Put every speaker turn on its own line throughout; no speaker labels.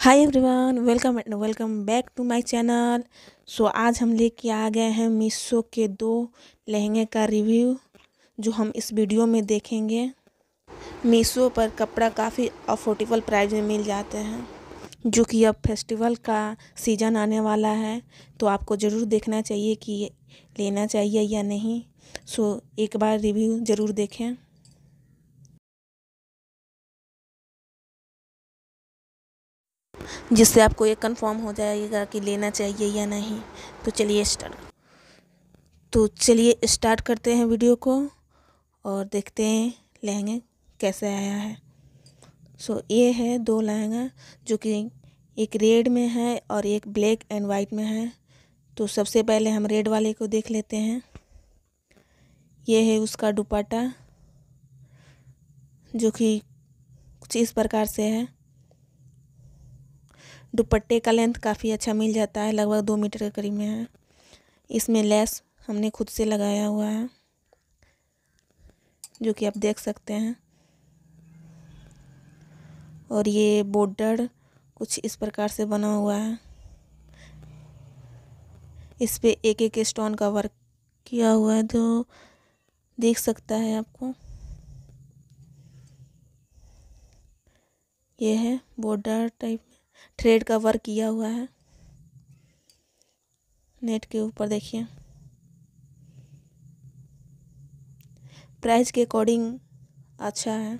hi everyone welcome and welcome back to my channel so आज हम लेके आ गए हैं मीशो के दो लहंगे का रिव्यू जो हम इस वीडियो में देखेंगे मीशो पर कपड़ा काफ़ी अफोर्डेबल प्राइस में मिल जाते हैं जो कि अब फेस्टिवल का सीज़न आने वाला है तो आपको ज़रूर देखना चाहिए कि लेना चाहिए या नहीं सो एक बार रिव्यू ज़रूर देखें जिससे आपको ये कंफर्म हो जाएगा कि लेना चाहिए या नहीं तो चलिए स्टार्ट तो चलिए स्टार्ट करते हैं वीडियो को और देखते हैं लहंगे कैसे आया है सो so, ये है दो लहंगा जो कि एक रेड में है और एक ब्लैक एंड वाइट में है तो सबसे पहले हम रेड वाले को देख लेते हैं ये है उसका दुपट्टा जो कि कुछ इस प्रकार से है दुपट्टे का लेंथ काफ़ी अच्छा मिल जाता है लगभग दो मीटर के करीब में है इसमें लेस हमने खुद से लगाया हुआ है जो कि आप देख सकते हैं और ये बॉर्डर कुछ इस प्रकार से बना हुआ है इस पर एक एक स्टोन का वर्क किया हुआ है जो देख सकता है आपको ये है बॉर्डर टाइप थ्रेड का वर्क किया हुआ है नेट के ऊपर देखिए प्राइस के अकॉर्डिंग अच्छा है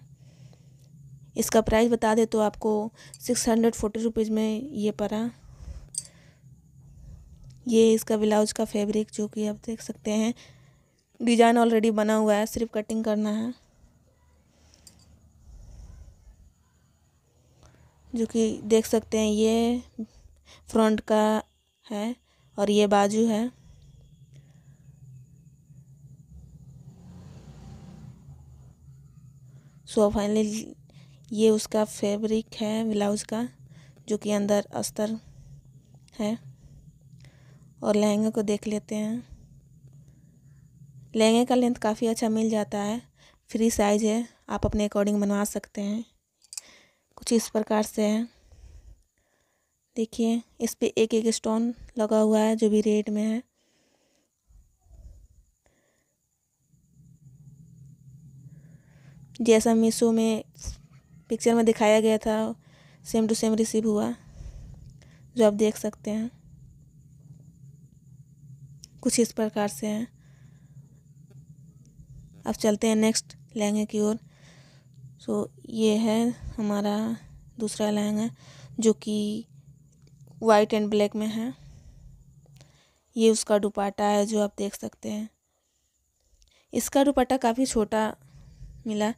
इसका प्राइस बता दे तो आपको सिक्स हंड्रेड फोर्टी रुपीज़ में ये पड़ा ये इसका ब्लाउज का फैब्रिक जो कि आप देख सकते हैं डिज़ाइन ऑलरेडी बना हुआ है सिर्फ कटिंग करना है जो कि देख सकते हैं ये फ्रंट का है और ये बाजू है सो so फाइनली ये उसका फैब्रिक है ब्लाउज का जो कि अंदर अस्तर है और लहंगे को देख लेते हैं लहंगे का लेंथ काफ़ी अच्छा मिल जाता है फ्री साइज़ है आप अपने अकॉर्डिंग बनवा सकते हैं कुछ इस प्रकार से है देखिए इस पे एक एक स्टोन लगा हुआ है जो भी रेड में है जैसा मीशो में पिक्चर में दिखाया गया था सेम टू सेम रिसीव हुआ जो आप देख सकते हैं कुछ इस प्रकार से हैं अब चलते हैं नेक्स्ट लहंगे की ओर सो ये है हमारा दूसरा लहंगा जो कि वाइट एंड ब्लैक में है ये उसका दुपाटा है जो आप देख सकते हैं इसका दुपट्टा काफ़ी छोटा मिला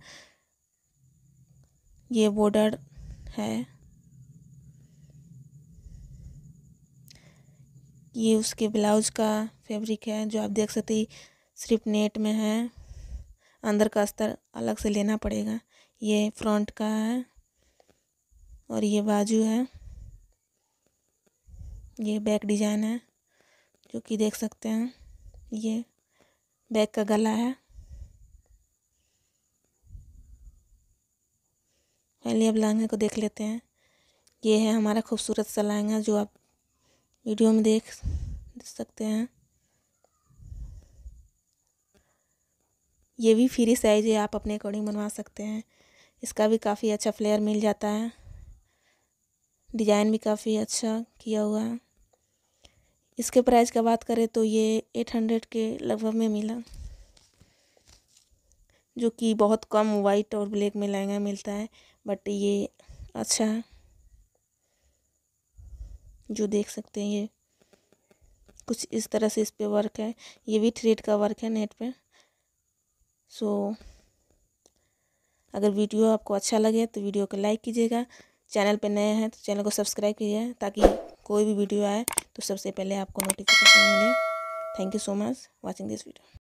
ये बॉर्डर है ये उसके ब्लाउज का फैब्रिक है जो आप देख सकते हैं सिर्फ नेट में है अंदर का अस्तर अलग से लेना पड़ेगा ये फ्रंट का है और ये बाजू है ये बैक डिजाइन है जो कि देख सकते हैं ये बैक का गला है पहले अब लहंगे को देख लेते हैं ये है हमारा खूबसूरत सा लहंगा जो आप वीडियो में देख सकते हैं ये भी फ्री साइज है आप अपने अकॉर्डिंग बनवा सकते हैं इसका भी काफ़ी अच्छा फ्लेयर मिल जाता है डिज़ाइन भी काफ़ी अच्छा किया हुआ है इसके प्राइस का बात करें तो ये एट हंड्रेड के लगभग में मिला जो कि बहुत कम वाइट और ब्लैक में लहंगा मिलता है बट ये अच्छा है जो देख सकते हैं ये कुछ इस तरह से इस पर वर्क है ये भी थ्रेड का वर्क है नेट पे सो so, अगर वीडियो आपको अच्छा लगे तो वीडियो को लाइक कीजिएगा चैनल पर नए हैं तो चैनल को सब्सक्राइब कीजिए ताकि कोई भी वीडियो आए तो सबसे पहले आपको नोटिफिकेशन मिले thank you so much watching this video